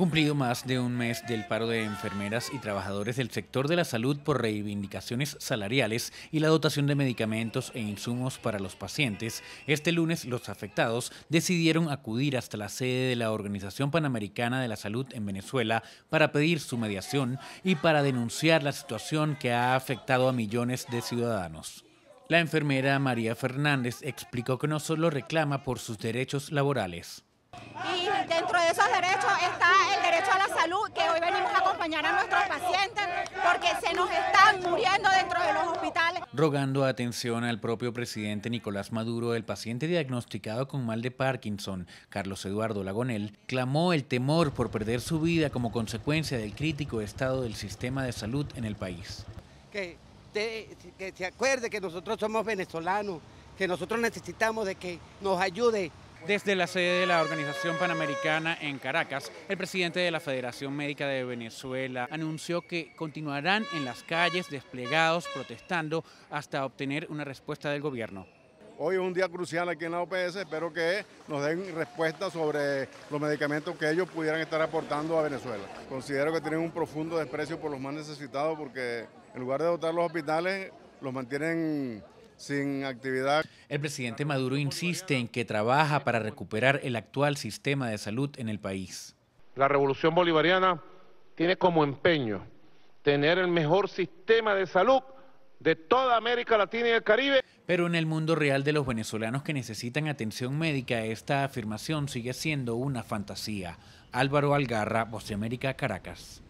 cumplido más de un mes del paro de enfermeras y trabajadores del sector de la salud por reivindicaciones salariales y la dotación de medicamentos e insumos para los pacientes, este lunes los afectados decidieron acudir hasta la sede de la Organización Panamericana de la Salud en Venezuela para pedir su mediación y para denunciar la situación que ha afectado a millones de ciudadanos. La enfermera María Fernández explicó que no solo reclama por sus derechos laborales. Y dentro de esos derechos está el derecho a la salud, que hoy venimos a acompañar a nuestros pacientes porque se nos están muriendo dentro de los hospitales. Rogando atención al propio presidente Nicolás Maduro, el paciente diagnosticado con mal de Parkinson, Carlos Eduardo Lagonel, clamó el temor por perder su vida como consecuencia del crítico estado del sistema de salud en el país. Que, se acuerde que nosotros somos venezolanos, que nosotros necesitamos de que nos ayude desde la sede de la Organización Panamericana en Caracas, el presidente de la Federación Médica de Venezuela anunció que continuarán en las calles desplegados protestando hasta obtener una respuesta del gobierno. Hoy es un día crucial aquí en la OPS, espero que nos den respuesta sobre los medicamentos que ellos pudieran estar aportando a Venezuela. Considero que tienen un profundo desprecio por los más necesitados porque en lugar de dotar los hospitales, los mantienen sin actividad. El presidente Maduro insiste en que trabaja para recuperar el actual sistema de salud en el país. La revolución bolivariana tiene como empeño tener el mejor sistema de salud de toda América Latina y el Caribe. Pero en el mundo real de los venezolanos que necesitan atención médica, esta afirmación sigue siendo una fantasía. Álvaro Algarra, de América, Caracas.